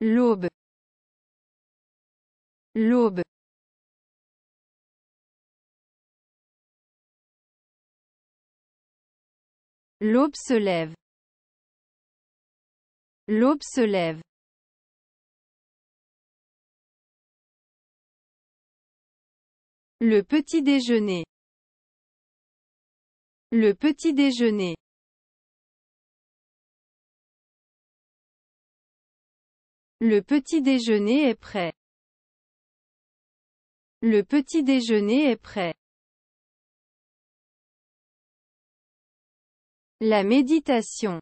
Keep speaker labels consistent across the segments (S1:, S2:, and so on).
S1: l'aube l'aube l'aube se lève l'aube se lève le petit déjeuner le petit déjeuner Le petit déjeuner est prêt. Le petit déjeuner est prêt. La méditation.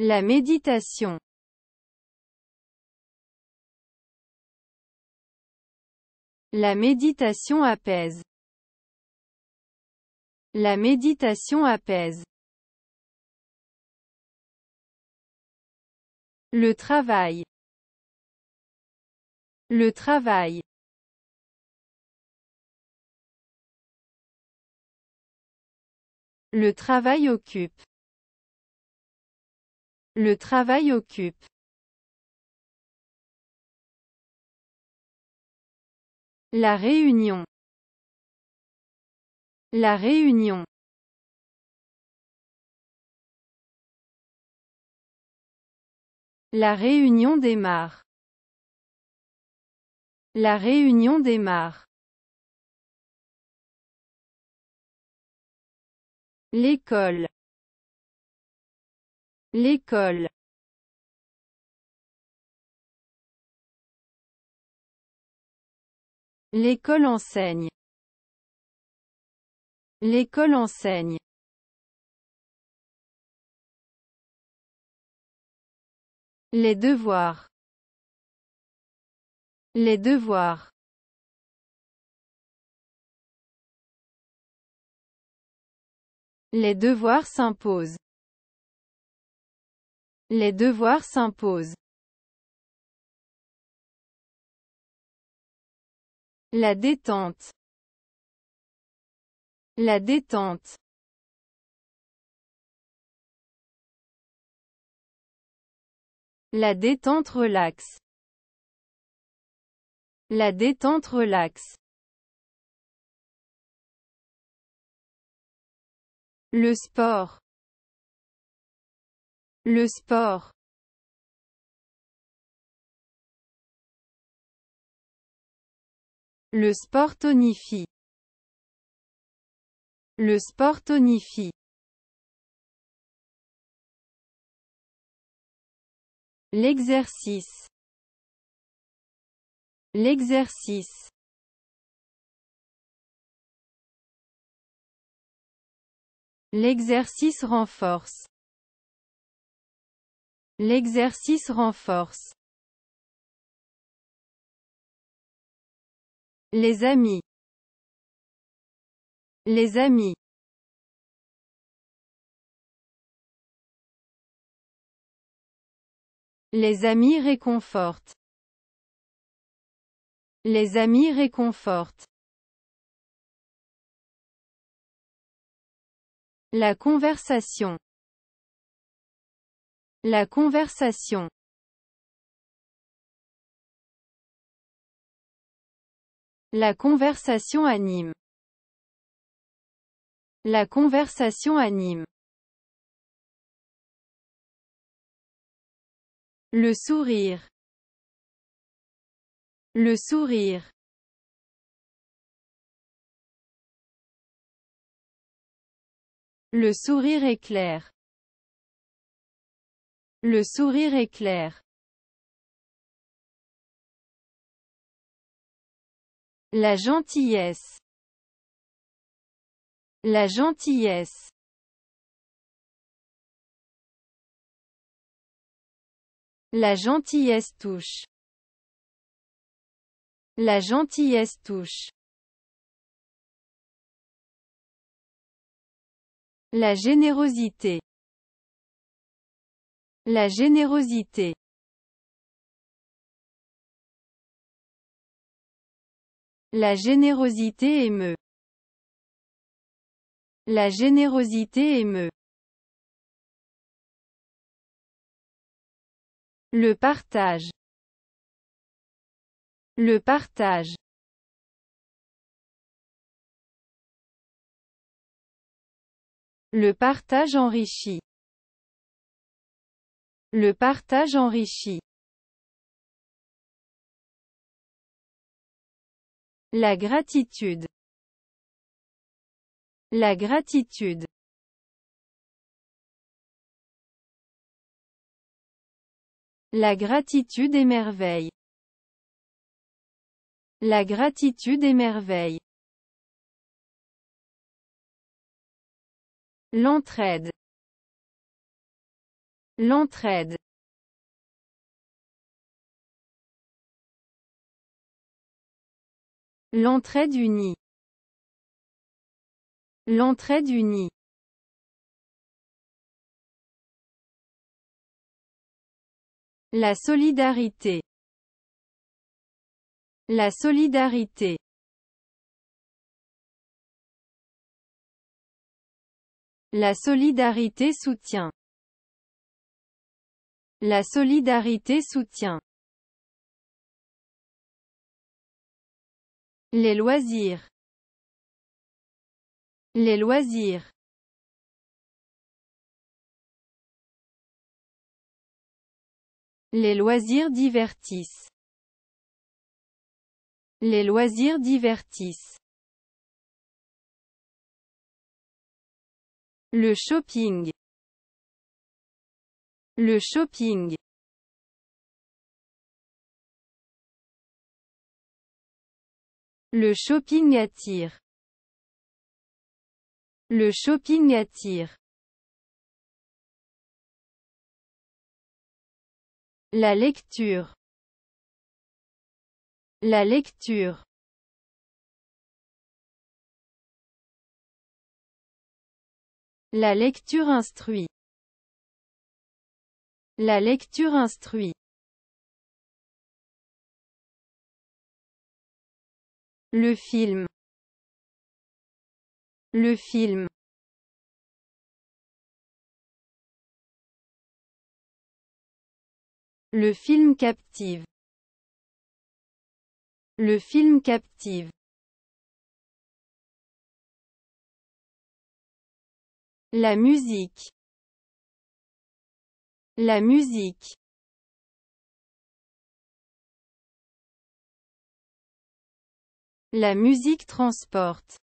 S1: La méditation. La méditation apaise. La méditation apaise. Le travail. Le travail. Le travail occupe. Le travail occupe. La réunion. La réunion. La réunion démarre. La réunion démarre. L'école. L'école. L'école enseigne. L'école enseigne. Les devoirs. Les devoirs. Les devoirs s'imposent. Les devoirs s'imposent. La détente. La détente. La détente relaxe. La détente relaxe. Le sport. Le sport. Le sport tonifie. Le sport tonifie. L'exercice. L'exercice. L'exercice renforce. L'exercice renforce. Les amis. Les amis. Les amis réconfortent. Les amis réconfortent. La conversation. La conversation. La conversation anime. La conversation anime. Le sourire. Le sourire. Le sourire est clair. Le sourire est clair. La gentillesse. La gentillesse. La gentillesse touche. La gentillesse touche. La générosité. La générosité. La générosité émeut. La générosité émeut. Le partage. Le partage. Le partage enrichi. Le partage enrichi. La gratitude. La gratitude. La gratitude émerveille. La gratitude émerveille. L'entraide. L'entraide. L'entraide unie. L'entraide unie. La solidarité. La solidarité. La solidarité soutient. La solidarité soutient. Les loisirs. Les loisirs. Les loisirs divertissent. Les loisirs divertissent. Le shopping. Le shopping. Le shopping attire. Le shopping attire. La lecture. La lecture. La lecture instruit. La lecture instruit. Le film. Le film. Le film captive. Le film captive. La musique. La musique. La musique transporte.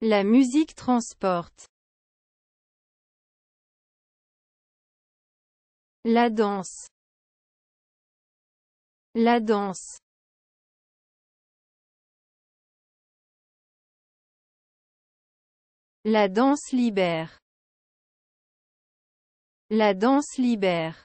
S1: La musique transporte. La danse. La danse. La danse libère. La danse libère.